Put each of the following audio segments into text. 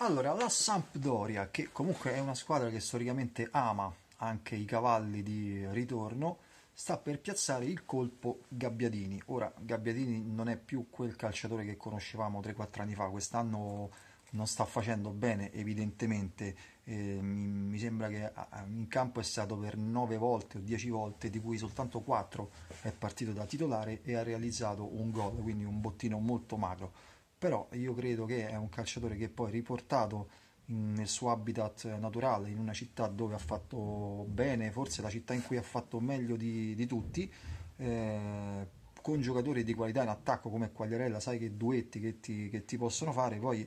Allora, la Sampdoria, che comunque è una squadra che storicamente ama anche i cavalli di ritorno, sta per piazzare il colpo Gabbiadini. Ora, Gabbiadini non è più quel calciatore che conoscevamo 3-4 anni fa, quest'anno non sta facendo bene evidentemente, eh, mi, sembra che in campo è stato per 9 volte o 10 volte, di cui soltanto 4 è partito da titolare e ha realizzato un gol, quindi un bottino molto magro però io credo che è un calciatore che poi riportato nel suo habitat naturale, in una città dove ha fatto bene, forse la città in cui ha fatto meglio di, di tutti, eh, con giocatori di qualità in attacco come Quagliarella, sai che duetti che ti, che ti, possono fare, poi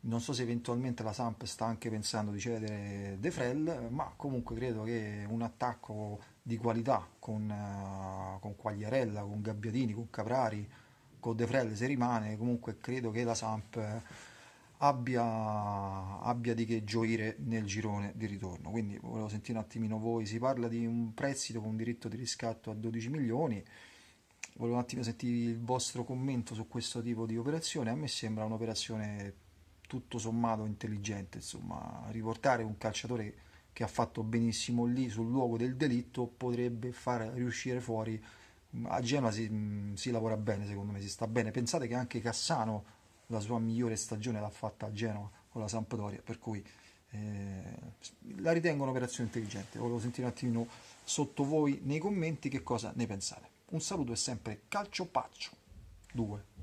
non so se eventualmente la Samp sta anche pensando di cedere De Frel, ma comunque credo che un attacco di qualità con, uh, con Quagliarella, con Gabbiadini, con Caprari, con De Frel se rimane, comunque credo che la Samp eh, abbia, abbia di che gioire nel girone di ritorno. Quindi volevo sentire un attimino voi, si parla di un prestito con un diritto di riscatto a 12 milioni, volevo un attimo sentire il vostro commento su questo tipo di operazione, a me sembra un'operazione tutto sommato intelligente, insomma, riportare un calciatore che ha fatto benissimo lì sul luogo del delitto potrebbe far riuscire fuori a Genoa si, si, lavora bene, secondo me, si sta bene. Pensate che anche Cassano la sua migliore stagione l'ha fatta a Genova con la Sampdoria, per cui eh, la ritengo un'operazione intelligente. Volevo sentire un attimino sotto voi nei commenti che cosa ne pensate. Un saluto e sempre paccio 2.